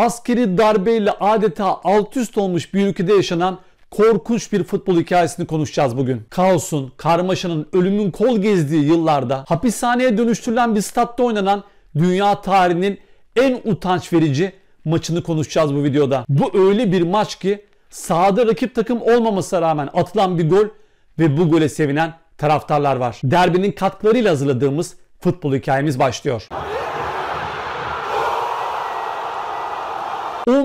askeri darbeyle adeta alt üst olmuş bir ülkede yaşanan korkunç bir futbol hikayesini konuşacağız bugün. Kaosun, karmaşanın, ölümün kol gezdiği yıllarda hapishaneye dönüştürülen bir statta oynanan dünya tarihinin en utanç verici maçını konuşacağız bu videoda. Bu öyle bir maç ki sahada rakip takım olmamasına rağmen atılan bir gol ve bu gole sevinen taraftarlar var. Derbinin katkılarıyla hazırladığımız futbol hikayemiz başlıyor.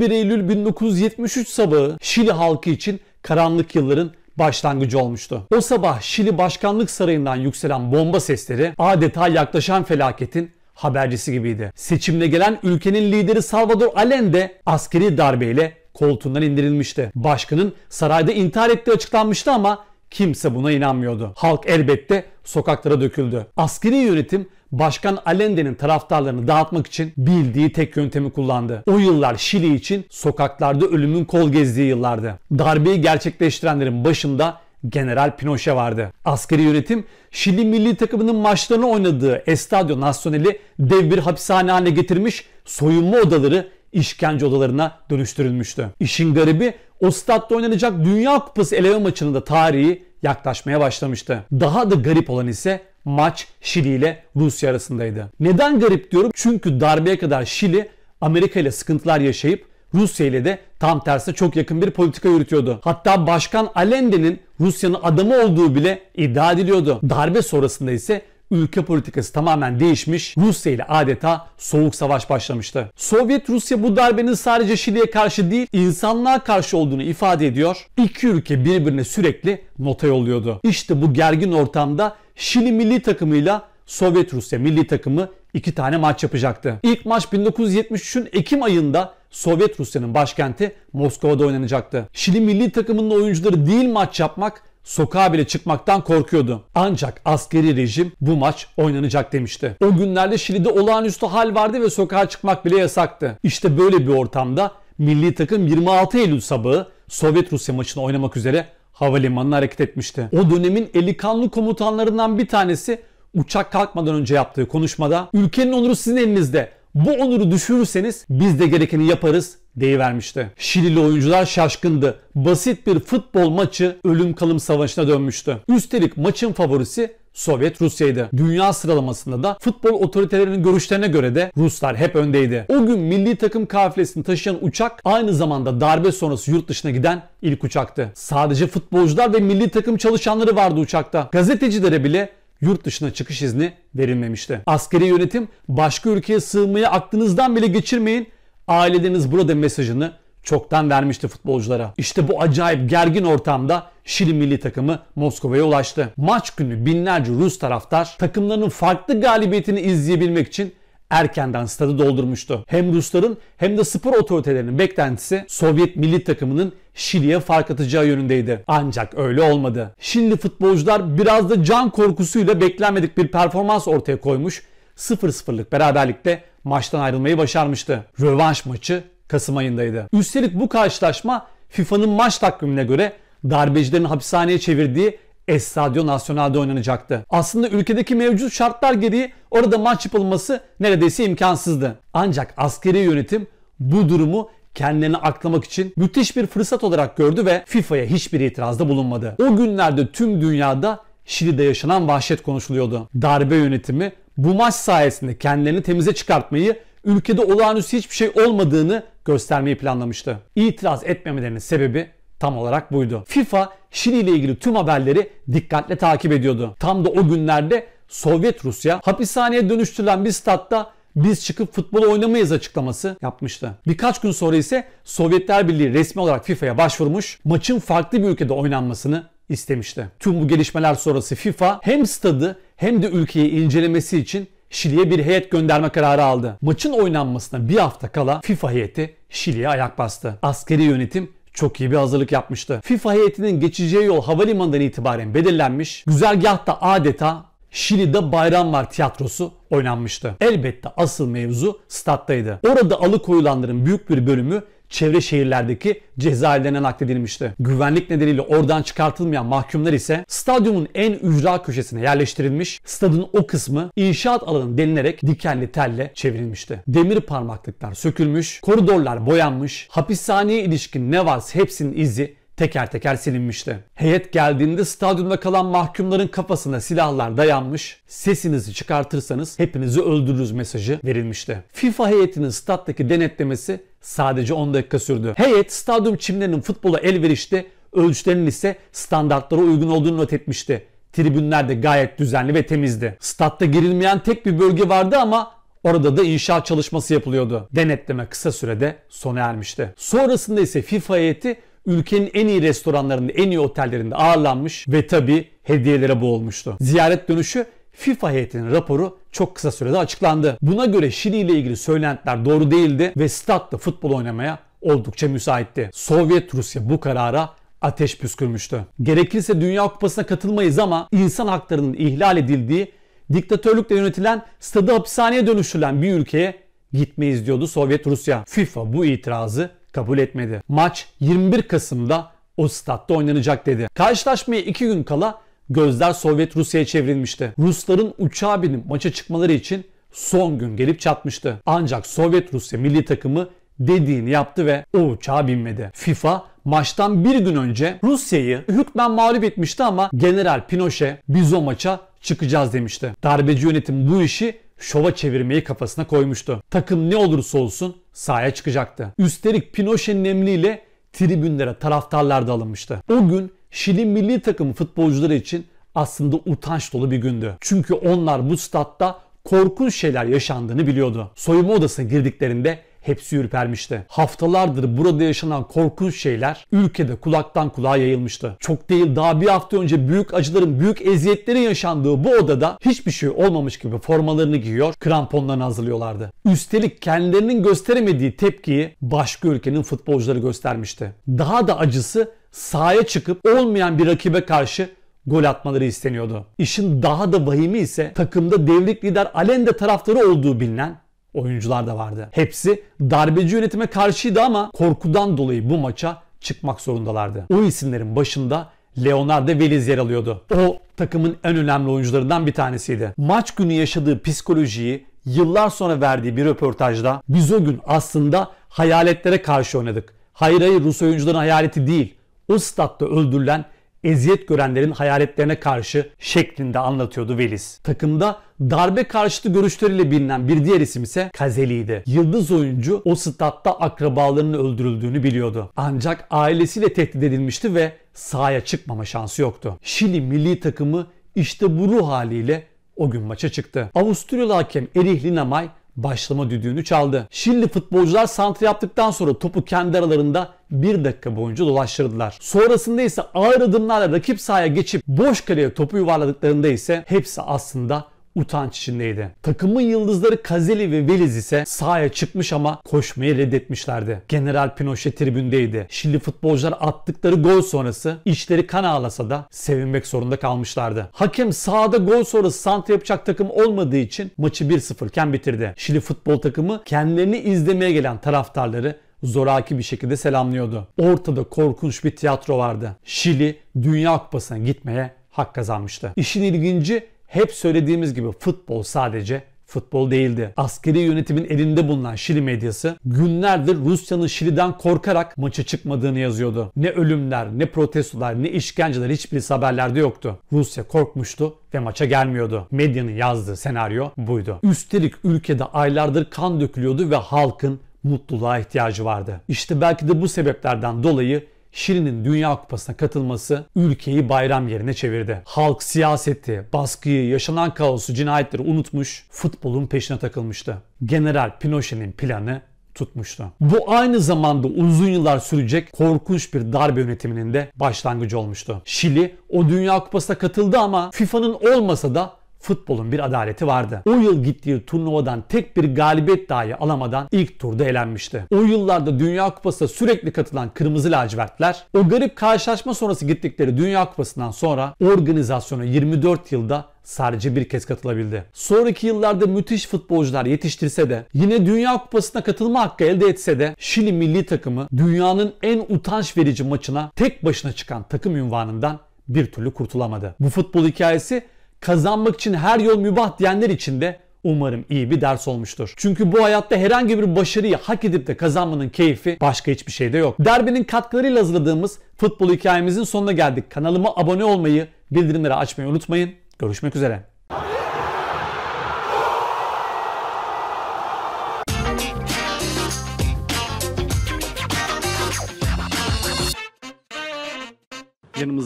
11 Eylül 1973 sabahı Şili halkı için karanlık yılların başlangıcı olmuştu. O sabah Şili Başkanlık Sarayı'ndan yükselen bomba sesleri adeta yaklaşan felaketin habercisi gibiydi. Seçimle gelen ülkenin lideri Salvador Allende askeri darbeyle koltuğundan indirilmişti. Başkanın sarayda intihar ettiği açıklanmıştı ama Kimse buna inanmıyordu. Halk elbette sokaklara döküldü. Askeri yönetim Başkan Allende'nin taraftarlarını dağıtmak için bildiği tek yöntemi kullandı. O yıllar Şili için sokaklarda ölümün kol gezdiği yıllardı. Darbeyi gerçekleştirenlerin başında General Pinochet vardı. Askeri yönetim Şili milli takımının maçlarını oynadığı Estadio Nacional'i dev bir hapishane haline getirmiş, soyunma odaları işkence odalarına dönüştürülmüştü. İşin garibi o statta oynanacak Dünya Kupası eleme maçının da tarihi yaklaşmaya başlamıştı. Daha da garip olan ise maç Şili ile Rusya arasındaydı. Neden garip diyorum? Çünkü darbeye kadar Şili Amerika ile sıkıntılar yaşayıp Rusya ile de tam tersi çok yakın bir politika yürütüyordu. Hatta Başkan Allende'nin Rusya'nın adamı olduğu bile iddia ediliyordu. Darbe sonrasında ise ülke politikası tamamen değişmiş, Rusya ile adeta soğuk savaş başlamıştı. Sovyet Rusya bu darbenin sadece Şili'ye karşı değil, insanlığa karşı olduğunu ifade ediyor. İki ülke birbirine sürekli nota yolluyordu. İşte bu gergin ortamda Şili milli takımıyla Sovyet Rusya milli takımı iki tane maç yapacaktı. İlk maç 1973'ün Ekim ayında Sovyet Rusya'nın başkenti Moskova'da oynanacaktı. Şili milli takımının oyuncuları değil maç yapmak sokağa bile çıkmaktan korkuyordu. Ancak askeri rejim bu maç oynanacak demişti. O günlerde Şili'de olağanüstü hal vardı ve sokağa çıkmak bile yasaktı. İşte böyle bir ortamda milli takım 26 Eylül sabahı Sovyet Rusya maçını oynamak üzere havalimanına hareket etmişti. O dönemin eli kanlı komutanlarından bir tanesi uçak kalkmadan önce yaptığı konuşmada ülkenin onuru sizin elinizde bu onuru düşürürseniz biz de gerekeni yaparız deyivermişti. Şilili oyuncular şaşkındı. Basit bir futbol maçı ölüm kalım savaşına dönmüştü. Üstelik maçın favorisi Sovyet Rusya'ydı. Dünya sıralamasında da futbol otoritelerinin görüşlerine göre de Ruslar hep öndeydi. O gün milli takım kafilesini taşıyan uçak aynı zamanda darbe sonrası yurt dışına giden ilk uçaktı. Sadece futbolcular ve milli takım çalışanları vardı uçakta. Gazetecilere bile yurt dışına çıkış izni verilmemişti. Askeri yönetim başka ülkeye sığınmayı aklınızdan bile geçirmeyin. Aileleriniz burada mesajını çoktan vermişti futbolculara. İşte bu acayip gergin ortamda Şili milli takımı Moskova'ya ulaştı. Maç günü binlerce Rus taraftar takımlarının farklı galibiyetini izleyebilmek için erkenden stadı doldurmuştu. Hem Rusların hem de spor otoritelerinin beklentisi Sovyet milli takımının Şili'ye fark atacağı yönündeydi. Ancak öyle olmadı. Şili futbolcular biraz da can korkusuyla beklenmedik bir performans ortaya koymuş. 0-0'lık beraberlikte maçtan ayrılmayı başarmıştı. Rövanş maçı Kasım ayındaydı. Üstelik bu karşılaşma FIFA'nın maç takvimine göre darbecilerin hapishaneye çevirdiği Estadio Nacional'da oynanacaktı. Aslında ülkedeki mevcut şartlar gereği orada maç yapılması neredeyse imkansızdı. Ancak askeri yönetim bu durumu kendilerini aklamak için müthiş bir fırsat olarak gördü ve FIFA'ya hiçbir itirazda bulunmadı. O günlerde tüm dünyada Şili'de yaşanan vahşet konuşuluyordu. Darbe yönetimi bu maç sayesinde kendilerini temize çıkartmayı, ülkede olağanüstü hiçbir şey olmadığını göstermeyi planlamıştı. İtiraz etmemelerinin sebebi tam olarak buydu. FIFA Şili ile ilgili tüm haberleri dikkatle takip ediyordu. Tam da o günlerde Sovyet Rusya hapishaneye dönüştürülen bir statta biz çıkıp futbol oynamayız açıklaması yapmıştı. Birkaç gün sonra ise Sovyetler Birliği resmi olarak FIFA'ya başvurmuş, maçın farklı bir ülkede oynanmasını istemişti. Tüm bu gelişmeler sonrası FIFA hem stadı hem de ülkeyi incelemesi için Şili'ye bir heyet gönderme kararı aldı. Maçın oynanmasına bir hafta kala FIFA heyeti Şili'ye ayak bastı. Askeri yönetim çok iyi bir hazırlık yapmıştı. FIFA heyetinin geçeceği yol havalimanından itibaren belirlenmiş, da adeta Şili'de Bayram Var tiyatrosu oynanmıştı. Elbette asıl mevzu stat'taydı. Orada alıkoyulanların büyük bir bölümü çevre şehirlerdeki cezaevlerine nakledilmişti. Güvenlik nedeniyle oradan çıkartılmayan mahkumlar ise stadyumun en ücra köşesine yerleştirilmiş, stadın o kısmı inşaat alanı denilerek dikenli telle çevrilmişti. Demir parmaklıklar sökülmüş, koridorlar boyanmış, hapishaneye ilişkin ne varsa hepsinin izi teker teker silinmişti. Heyet geldiğinde stadyumda kalan mahkumların kafasına silahlar dayanmış, sesinizi çıkartırsanız hepinizi öldürürüz mesajı verilmişti. FIFA heyetinin stattaki denetlemesi sadece 10 dakika sürdü. Heyet stadyum çimlerinin futbola elverişli, ölçülerinin ise standartlara uygun olduğunu not etmişti. Tribünler de gayet düzenli ve temizdi. Statta girilmeyen tek bir bölge vardı ama Orada da inşaat çalışması yapılıyordu. Denetleme kısa sürede sona ermişti. Sonrasında ise FIFA heyeti ülkenin en iyi restoranlarında, en iyi otellerinde ağırlanmış ve tabi hediyelere boğulmuştu. Ziyaret dönüşü FIFA heyetinin raporu çok kısa sürede açıklandı. Buna göre Şili ile ilgili söylentiler doğru değildi ve statta futbol oynamaya oldukça müsaitti. Sovyet Rusya bu karara ateş püskürmüştü. Gerekirse Dünya Kupası'na katılmayız ama insan haklarının ihlal edildiği, diktatörlükle yönetilen, stadı hapishaneye dönüştürülen bir ülkeye gitmeyiz diyordu Sovyet Rusya. FIFA bu itirazı kabul etmedi. Maç 21 Kasım'da o statta oynanacak dedi. Karşılaşmaya 2 gün kala gözler Sovyet Rusya'ya çevrilmişti. Rusların uçağa binip maça çıkmaları için son gün gelip çatmıştı. Ancak Sovyet Rusya milli takımı dediğini yaptı ve o uçağa binmedi. FIFA maçtan bir gün önce Rusya'yı hükmen mağlup etmişti ama General Pinochet biz o maça çıkacağız demişti. Darbeci yönetim bu işi şova çevirmeyi kafasına koymuştu. Takım ne olursa olsun sahaya çıkacaktı. Üstelik Pinochet'in emriyle tribünlere taraftarlar da alınmıştı. O gün Şili milli takım futbolcuları için aslında utanç dolu bir gündü. Çünkü onlar bu statta korkunç şeyler yaşandığını biliyordu. Soyunma odasına girdiklerinde hepsi ürpermişti. Haftalardır burada yaşanan korkunç şeyler ülkede kulaktan kulağa yayılmıştı. Çok değil daha bir hafta önce büyük acıların, büyük eziyetlerin yaşandığı bu odada hiçbir şey olmamış gibi formalarını giyiyor, kramponlarını hazırlıyorlardı. Üstelik kendilerinin gösteremediği tepkiyi başka ülkenin futbolcuları göstermişti. Daha da acısı sahaya çıkıp olmayan bir rakibe karşı gol atmaları isteniyordu. İşin daha da vahimi ise takımda devrik lider Alende taraftarı olduğu bilinen oyuncular da vardı. Hepsi darbeci yönetime karşıydı ama korkudan dolayı bu maça çıkmak zorundalardı. O isimlerin başında Leonardo Veliz yer alıyordu. O takımın en önemli oyuncularından bir tanesiydi. Maç günü yaşadığı psikolojiyi yıllar sonra verdiği bir röportajda biz o gün aslında hayaletlere karşı oynadık. Hayır hayır Rus oyuncuların hayaleti değil. O statta öldürülen eziyet görenlerin hayaletlerine karşı şeklinde anlatıyordu Veliz. Takımda darbe karşıtı görüşleriyle bilinen bir diğer isim ise Kazeli'ydi. Yıldız oyuncu o statta akrabalarının öldürüldüğünü biliyordu. Ancak ailesiyle tehdit edilmişti ve sahaya çıkmama şansı yoktu. Şili milli takımı işte bu ruh haliyle o gün maça çıktı. Avusturyalı hakem Erich Linamay başlama düdüğünü çaldı. Şili futbolcular santri yaptıktan sonra topu kendi aralarında bir dakika boyunca dolaştırdılar. Sonrasında ise ağır adımlarla rakip sahaya geçip boş kaleye topu yuvarladıklarında ise hepsi aslında utanç içindeydi. Takımın yıldızları Kazeli ve Veliz ise sahaya çıkmış ama koşmayı reddetmişlerdi. General Pinochet tribündeydi. Şili futbolcular attıkları gol sonrası içleri kan ağlasa da sevinmek zorunda kalmışlardı. Hakem sahada gol sonrası santra yapacak takım olmadığı için maçı 1-0 iken bitirdi. Şili futbol takımı kendilerini izlemeye gelen taraftarları zoraki bir şekilde selamlıyordu. Ortada korkunç bir tiyatro vardı. Şili Dünya Kupası'na gitmeye hak kazanmıştı. İşin ilginci hep söylediğimiz gibi futbol sadece futbol değildi. Askeri yönetimin elinde bulunan Şili medyası günlerdir Rusya'nın Şili'den korkarak maça çıkmadığını yazıyordu. Ne ölümler, ne protestolar, ne işkenceler hiçbir haberlerde yoktu. Rusya korkmuştu ve maça gelmiyordu. Medyanın yazdığı senaryo buydu. Üstelik ülkede aylardır kan dökülüyordu ve halkın mutluluğa ihtiyacı vardı. İşte belki de bu sebeplerden dolayı Şili'nin Dünya Kupası'na katılması ülkeyi bayram yerine çevirdi. Halk siyaseti, baskıyı, yaşanan kaosu, cinayetleri unutmuş, futbolun peşine takılmıştı. General Pinochet'in planı tutmuştu. Bu aynı zamanda uzun yıllar sürecek korkunç bir darbe yönetiminin de başlangıcı olmuştu. Şili o Dünya Kupası'na katıldı ama FIFA'nın olmasa da futbolun bir adaleti vardı. O yıl gittiği turnuvadan tek bir galibiyet dahi alamadan ilk turda elenmişti. O yıllarda Dünya Kupası'na sürekli katılan Kırmızı Lacivertler o garip karşılaşma sonrası gittikleri Dünya Kupası'ndan sonra organizasyona 24 yılda sadece bir kez katılabildi. Sonraki yıllarda müthiş futbolcular yetiştirse de yine Dünya Kupası'na katılma hakkı elde etse de Şili milli takımı dünyanın en utanç verici maçına tek başına çıkan takım ünvanından bir türlü kurtulamadı. Bu futbol hikayesi kazanmak için her yol mübah diyenler için de umarım iyi bir ders olmuştur. Çünkü bu hayatta herhangi bir başarıyı hak edip de kazanmanın keyfi başka hiçbir şeyde yok. Derbinin katkılarıyla hazırladığımız futbol hikayemizin sonuna geldik. Kanalıma abone olmayı, bildirimleri açmayı unutmayın. Görüşmek üzere.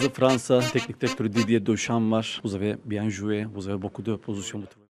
Kırmızı Fransa teknik direktörü Didier Deschamps var. Bu sefer Bianjou'ya, bu sefer Boku'da pozisyonu